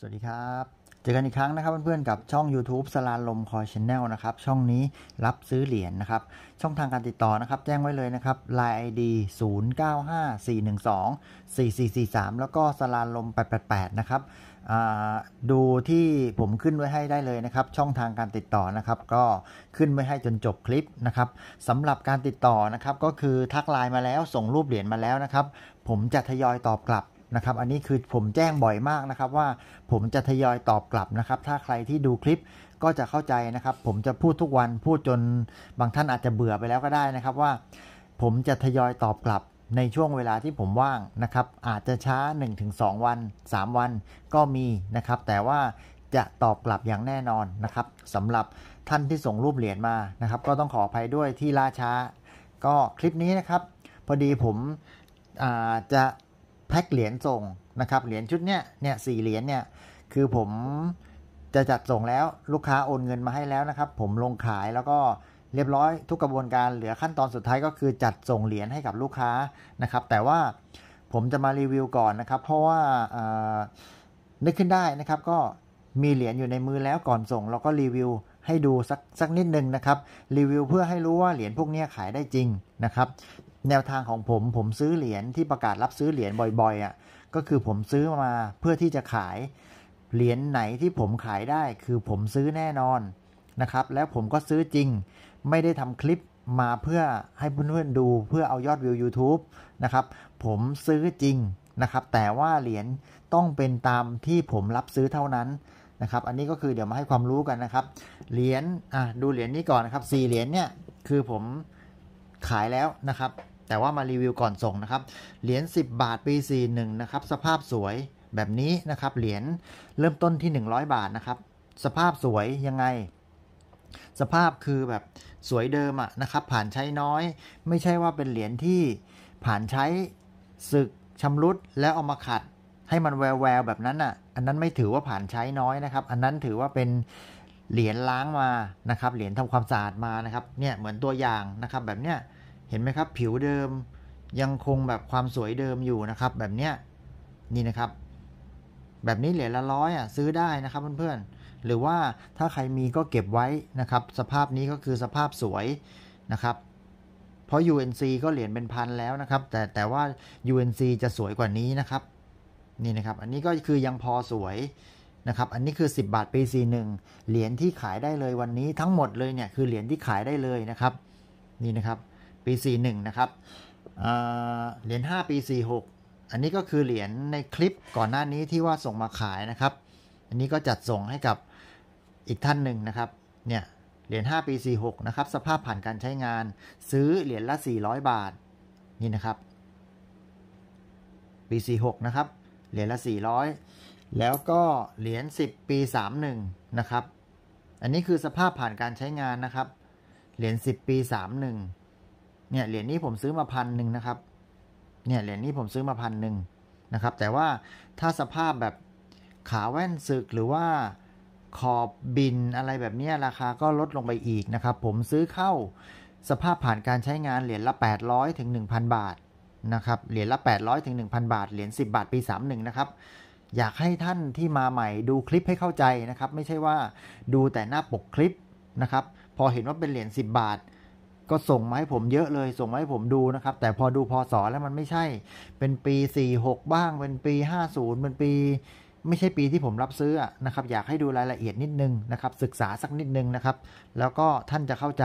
สวัสดีครับเจอกันอีกครั้งนะครับเพื่อนๆกับช่อง YouTube สลาลมคอยชแนลนะครับช่องนี้รับซื้อเหรียญนนะครับช่องทางการติดต่อนะครับแจ้งไว้เลยนะครับไลนน์อเดีียยศูก้้าาหหส่่ึงสองสี่สี่สี่สามแล้วก็สลาลมแแปปดดแปดนะครับดูที่ผมขึ้นไว้ให้ได้เลยนะครับช่องทางการติดต่อนะครับก็ขึ้นไว้ให้จนจบคลิปนะครับสำหรับการติดต่อนะครับก็คือทักไลน์มาแล้วส่งรูปเหรียญมาแล้วนะครับผมจะทยอยตอบกลับนะครับอันนี้คือผมแจ้งบ่อยมากนะครับว่าผมจะทยอยตอบกลับนะครับ ถ้าใครที่ดูคลิปก็จะเข้าใจนะครับ ผมจะพูดทุกวันพูดจนบางท่านอาจจะเบื่อไปแล้วก็ได้นะครับว่า ผมจะทยอยตอบกลับ ในช่วงเวลาที่ผมว่างนะครับ อาจจะช้า 1-2 วัน 3 วันก็มีนะครับ แต่ว่าจะตอบกลับอย่างแน่นอนนะครับสำหรับท่านที่ส่งรูปเหรียญมานะครับก็ต้องขออภัยด้วยที่ล่าช้า ก็คลิปนี้นะครับ พอดีผมจะแพ็คเหรียญส่งนะครับเหรียญชุดเนี้ยเนี่ยสี่เหรียญเนี่ยคือผมจะจัดส่งแล้วลูกค้าโอนเงินมาให้แล้วนะครับ ผมลงขายแล้วก็เรียบร้อยทุกกระบวนการเหลือขั้นตอนสุดท้ายก็คือจัดส่งเหรียญให้กับลูกค้านะครับแต่ว่าผมจะมารีวิวก่อนนะครับ เพราะว่านึกขึ้นได้นะครับก็มีเหรียญอยู่ในมือแล้วก่อนส่งเราก็รีวิวให้ดูสักสักนิดนึงนะครับรีวิวเพื่อให้รู้ว่าเหรียญพวกนี้ขายได้จริงนะครับแนวทางของผม ผมซื้อเหรียญที่ประกาศรับซื้อเหรียญบ่อยๆอ่ะก็คือผมซื้อมาเพื่อที่จะขายเหรียญไหนที่ผมขายได้ คือผมซื้อแน่นอนนะครับแล้วผมก็ซื้อจริง ไม่ได้ทำคลิปมาเพื่อให้เพื่อนๆดูเพื่อเอายอดวิว u t u b e นะครับผมซื้อจริงนะครับแต่ว่าเหรียญต้องเป็นตามที่ผมรับซื้อเท่านั้นนะครับ อันนี้ก็คือเดี๋ยวมาให้ความรู้กันนะครับเหรียญอ่ะดูเหรียญนี้ก่อนนะครับสี่เหรียญเนี่ยคือผมขายแล้วนะครับ แต่ว่ามารีวิวก่อนส่งนะครับเหรียญ10 บาท ปี41นะครับสภาพสวยแบบนี้นะครับเหรียญเริ่มต้นที่ 100 บาทนะครับ สภาพสวยยังไง สภาพคือแบบสวยเดิมอะนะครับผ่านใช้น้อย ไม่ใช่ว่าเป็นเหรียญที่ผ่านใช้ศึกชำรุดแล้วเอามาขัดให้มันแวววแบบนั้นอะอันนั้นไม่ถือว่าผ่านใช้น้อยนะครับ อันนั้นถือว่าเป็นเหรียญล้างมานะครับเหรียญทำความสะอาดมานะครับเนี่ยเหมือนตัวอย่างนะครับ แบบเนี้ยเห็นไหมครับ ผิวเดิมยังคงแบบความสวยเดิมอยู่นะครับ แบบเนี้ยนี่นะครับ แบบนี้เหรียญละร้อยอ่ะซื้อได้นะครับเพื่อนๆหรือว่าถ้าใครมีก็เก็บไว้นะครับ สภาพนี้ก็คือสภาพสวยนะครับ เพราะ UNC ก็เหรียญเป็นพันแล้วนะครับ แต่แต่ว่า UNC จะสวยกว่านี้นะครับ นี่นะครับ อันนี้ก็คือยังพอสวยนะครับ อันนี้คือ 10 บาทปี4งเหรียญที่ขายได้เลยวันนี้ทั้งหมดเลยเนี่ยคือเหรียญที่ขายได้เลยนะครับนี่นะครับปี4หนึ่งนะครับเหรียญ5ปี4หอันนี้ก็คือเหรียญในคลิปก่อนหน้านี้ที่ว่าส่งมาขายนะครับ อันนี้ก็จัดส่งให้กับอีกท่านหนึ่งนะครับเนี่ยเหรียญ5ปี4หนะครับสภาพผ่านการใช้งานซื้อเหรียญละ 400 บาทนี่นะครับปี4หนะครับเหรียญละ 400แล้วก็เหรียญ10 ปี 31 นะครับ อันนี้คือสภาพผ่านการใช้งานนะครับ เหรียญ10ปี31เนี่ยเหรียญนี้ผมซื้อมาพันหนึ่งนะครับ เนี่ยเหรียญนี้ผมซื้อมาพันหนึ่งนะครับ แต่ว่าถ้าสภาพแบบขาแว่นศึกหรือว่าขอบบินอะไรแบบนี้ราคาก็ลดลงไปอีกนะครับ ผมซื้อเข้าสภาพผ่านการใช้งาน เหรียญละ800ถึง1,000บาทนะครับ เหรียญละ800 ถึง 1,000 บาท เหรียญ10 บาทปี31นะครับอยากให้ท่านที่มาใหม่ดูคลิปให้เข้าใจนะครับ ไม่ใช่ว่าดูแต่หน้าปกคลิปนะครับพอเห็นว่าเป็นเหรียญ10 บาท ก็ส่งมาให้ผมเยอะเลย ส่งมาให้ผมดูนะครับ แต่พอดูพอสอแล้วมันไม่ใช่ เป็นปี 46 บ้างเป็นปี 50เป็นปี ไม่ใช่ปีที่ผมรับซื้อนะครับ อยากให้ดูรายละเอียดนิดนึงนะครับ ศึกษาสักนิดนึงนะครับ แล้วก็ท่านจะเข้าใจ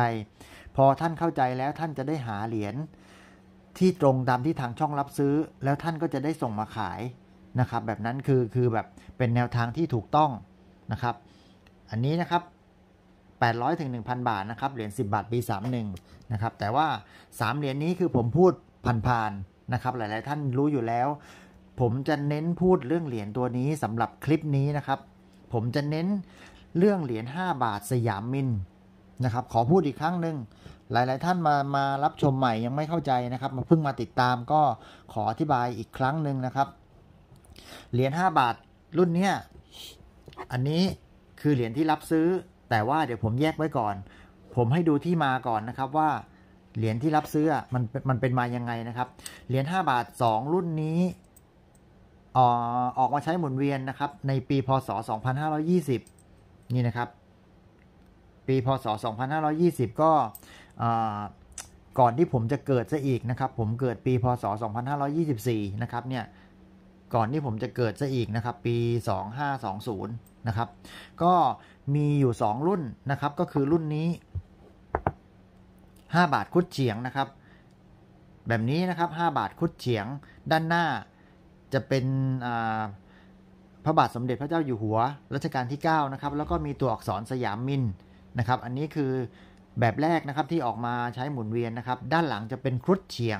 พอท่านเข้าใจแล้วท่านจะได้หาเหรียญที่ตรงตามที่ทางช่องรับซื้อ แล้วท่านก็จะได้ส่งมาขายนะครับแบบนั้นคือคือแบบเป็นแนวทางที่ถูกต้องนะครับอันนี้นะครับ800ถึงหนึ่บาทนะครับ เหรียญ10 บาทปี31นะครับแต่ว่า3เหรียญนี้คือผมพูดผ่านๆนะครับ หลาย ๆ ท่านรู้อยู่แล้ว ผมจะเน้นพูดเรื่องเหรียญตัวนี้สำหรับคลิปนี้นะครับ ผมจะเน้นเรื่องเหรียญ 5 บาทสยามมินนะครับ ขอพูดอีกครั้งหนึ่งหลาย ๆ ท่านมามารับชมใหม่ยังไม่เข้าใจนะครับ มาเพิ่งมาติดตามก็ขออธิบายอีกครั้งหนึ่งนะครับเหรียญ5บาทรุ่นเนี้ยอันนี้คือเหรียญที่รับซื้อ แต่ว่าเดี๋ยวผมแยกไว้ก่อน ผมให้ดูที่มาก่อนนะครับว่า เหรียญที่รับซื้อมันมันเป็นมายังไงนะครับ เหรียญ5บาท2 รุ่นนี้ออกมาใช้หมุนเวียนนะครับ ในปีพศ2520 นี่นะครับ ปีพศ2520 ก็ก่อนที่ผมจะเกิดซะอีกนะครับ ผมเกิดปีพศ2524นะครับ เนี่ยก่อนที่ผมจะเกิดซะอีกนะครับปี 2520นะครับก็มีอยู่ 2 รุ่นนะครับ ก็คือรุ่นนี้ 5 บาทคุดเฉียงนะครับ แบบนี้นะครับ 5 บาทคุดเฉียง ด้านหน้าจะเป็นพระบาทสมเด็จพระเจ้าอยู่หัวรัชกาลที่9นะครับแล้วก็มีตัวอักษรสยามมินนะครับ อันนี้คือแบบแรกนะครับที่ออกมาใช้หมุนเวียนนะครับ ด้านหลังจะเป็นครุฑเฉียง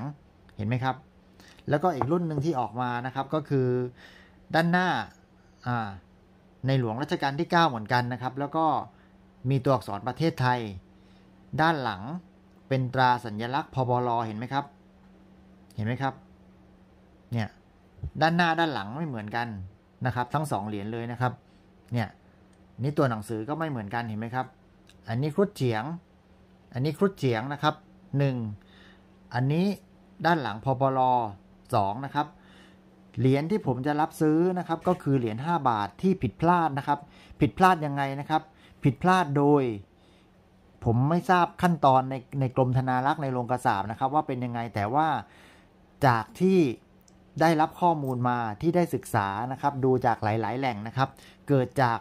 เห็นไหมครับแล้วก็อีกรุ่นหนึ่งที่ออกมานะครับก็คือด้านหน้าในหลวงรัชกาลที่9เหมือนกันนะครับ แล้วก็มีตัวอักษรประเทศไทย ด้านหลังเป็นตราสัญญลักษณ์พบลเห็นไหมครับ เห็นไหมครับเนี่ยด้านหน้าด้านหลังไม่เหมือนกันนะครับ ทั้งสองเหรียญเลยนะครับเนี่ยนี่ตัวหนังสือก็ไม่เหมือนกันเห็นไหมครับ อันนี้ครุฑเฉียง อันนี้ครุฑเฉียงนะครับ 1 อันนี้ด้านหลังพบล2นะครับเหรียญที่ผมจะรับซื้อนะครับก็คือเหรียญ5บาทที่ผิดพลาดนะครับ ผิดพลาดยังไงนะครับ ผิดพลาดโดย ผมไม่ทราบขั้นตอนในในกรมธนารักษ์ในโรงกระสาบนะครับ ว่าเป็นยังไงแต่ว่าจากที่ได้รับข้อมูลมาที่ได้ศึกษานะครับดูจากหลายๆ แหล่งนะครับ เกิดจาก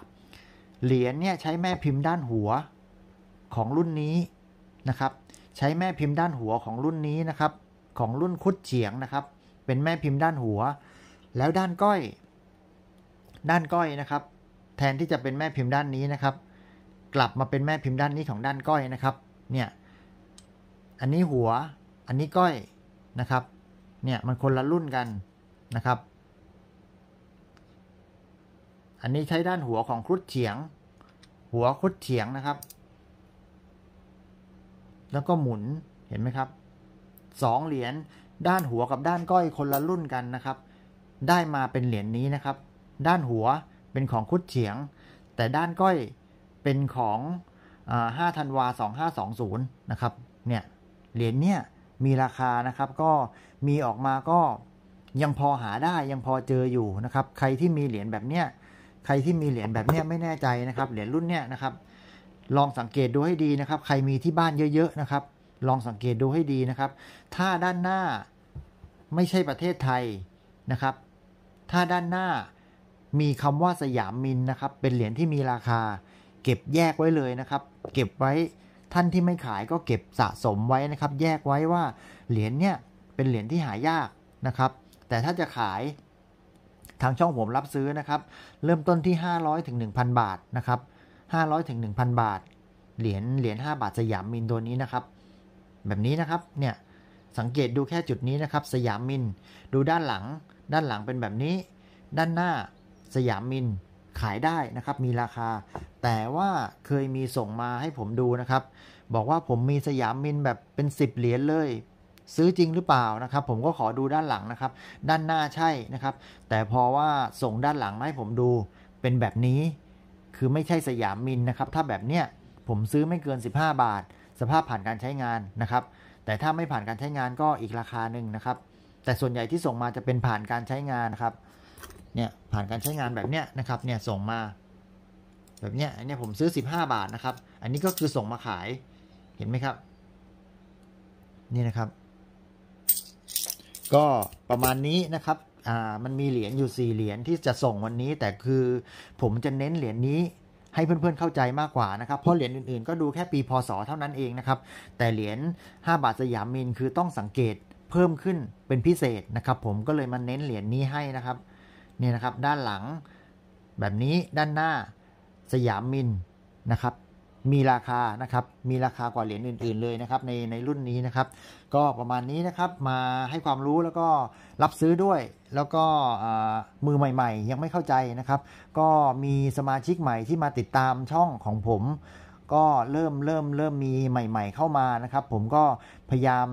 เหรียญเนี่ยใช้แม่พิมพ์ด้านหัวของรุ่นนี้นะครับใช้แม่พิมพ์ด้านหัวของรุ่นนี้นะครับของรุ่นคุดเฉียงนะครับเป็นแม่พิมพ์ด้านหัว แล้วด้านก้อยด้านก้อยนะครับ แทนที่จะเป็นแม่พิมพ์ด้านนี้นะครับ กลับมาเป็นแม่พิมพ์ด้านนี้ของด้านก้อยนะครับ เนี่ย อันนี้หัวอันนี้ก้อยนะครับเนี่ยมันคนละรุ่นกันนะครับ อันนี้ใช้ด้านหัวของครุฑเฉียง หัวครุฑเฉียงนะครับ แล้วก็หมุนเห็นไหมครับสองเหรียญด้านหัวกับด้านก้อยคนละรุ่นกันนะครับ ได้มาเป็นเหรียญนนี้นะครับ ด้านหัวเป็นของคุดเฉียง แต่ด้านก้อยเป็นของ5ธันวา2520นะครับเนี่ยเหรียญเนี่ยมีราคานะครับก็มีออกมาก็ยังพอหาได้ยังพอเจออยู่นะครับ ใครที่มีเหรียญแบบเนี้ยใครที่มีเหรียญแบบเนี้ยไม่แน่ใจนะครับ เหรียญรุ่นเนี้ยนะครับ ลองสังเกตดูให้ดีนะครับ ใครมีที่บ้านเยอะ ๆนะครับ ลองสังเกตดูให้ดีนะครับ ถ้าด้านหน้าไม่ใช่ประเทศไทยนะครับ ถ้าด้านหน้ามีคำว่าสยามมินนะครับ เป็นเหรียญที่มีราคาเก็บแยกไว้เลยนะครับ เก็บไว้ท่านที่ไม่ขายก็เก็บสะสมไว้นะครับ แยกไว้ว่าเหรียญเนี่ยเป็นเหรียญที่หายากนะครับ แต่ถ้าจะขายทางช่องผมรับซื้อนะครับ เริ่มต้นที่ 500ถึง1,000 บาทนะครับ 500ถึง1,000 บาท เหรียญเหรียญ5บาทสยามมินตัวนี้นะครับ แบบนี้นะครับ เนี่ยสังเกตดูแค่จุดนี้นะครับสยามมินดูด้านหลัง ด้านหลังเป็นแบบนี้ด้านหน้าสยามมินขายได้นะครับ มีราคา แต่ว่าเคยมีส่งมาให้ผมดูนะครับ บอกว่าผมมีสยามมินแบบเป็น 10 เหรียญเลย ซื้อจริงหรือเปล่านะครับ ผมก็ขอดูด้านหลังนะครับ ด้านหน้าใช่นะครับ แต่พอว่าส่งด้านหลังมาให้ผมดูเป็นแบบนี้ คือไม่ใช่สยามมินนะครับ ถ้าแบบเนี้ยผมซื้อไม่เกิน 15 บาท สภาพผ่านการใช้งานนะครับแต่ถ้าไม่ผ่านการใช้งานก็อีกราคาหนึ่งนะครับ แต่ส่วนใหญ่ที่ส่งมาจะเป็นผ่านการใช้งานนะครับเนี่ยผ่านการใช้งานแบบเนี้ยนะครับเนี่ยส่งมา แบบเนี้ยอันนี้ผมซื้อ 15 บาทนะครับ อันนี้ก็คือส่งมาขายเห็นไหมครับ นี่นะครับ ก็ประมาณนี้นะครับอ่ามันมีเหรียญอยู่4เหรียญที่จะส่งวันนี้ แต่คือผมจะเน้นเหรียญนี้ให้เพื่อนๆ เข้าใจมากกว่านะครับ เพราะเหรียญอื่นๆ ก็ดูแค่ปีพศเท่านั้นเองนะครับ แต่เหรียญ5บาทสยามมินคือต้องสังเกตเพิ่มขึ้นเป็นพิเศษนะครับ ผมก็เลยมาเน้นเหรียญนี้ให้นะครับนี่นะครับด้านหลังแบบนี้ด้านหน้าสยามมินนะครับมีราคานะครับมีราคากว่าเหรียญอื่นๆ เลยนะครับในในรุ่นนี้นะครับ ก็ประมาณนี้นะครับมาให้ความรู้แล้วก็รับซื้อด้วยแล้วก็มือใหม่ๆ ยังไม่เข้าใจนะครับ ก็มีสมาชิกใหม่ที่มาติดตามช่องของผม ก็เริ่มเริ่มเริ่มมีใหม่ๆ เข้ามานะครับผมก็พยายาม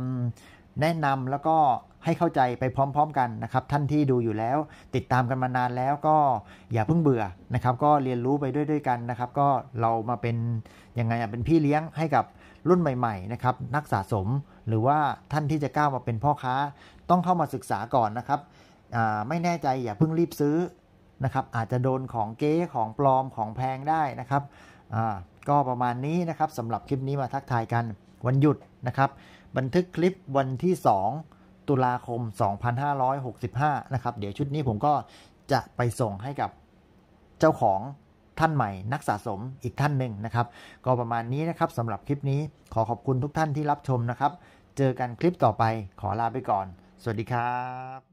แนะนำแล้วก็ให้เข้าใจไปพร้อมๆ กันนะครับท่านที่ดูอยู่แล้ว ติดตามกันมานานแล้วก็อย่าเพิ่งเบื่อนะครับก็เรียนรู้ไปด้วยด้วยกันนะครับก็เรามาเป็นยังไงเป็นพี่เลี้ยงให้กับรุ่นใหม่ๆนะครับนักสะสมหรือว่าท่านที่จะก้าวมาเป็นพ่อค้า ต้องเข้ามาศึกษาก่อนนะครับไม่แน่ใจอย่าเพิ่งรีบซื้อนะครับอาจจะโดนของเก๊ของปลอมของแพงได้นะครับก็ประมาณนี้นะครับสำหรับคลิปนี้มาทักทายกันวันหยุดนะครับ บันทึกคลิปวันที่ 2ตุลาคม 2565 นะครับ เดี๋ยวชุดนี้ผมก็จะไปส่งให้กับเจ้าของท่านใหม่นักสะสมอีกท่านหนึ่งนะครับ ก็ประมาณนี้นะครับสำหรับคลิปนี้ขอขอบคุณทุกท่านที่รับชมนะครับ เจอกันคลิปต่อไป ขอลาไปก่อน สวัสดีครับ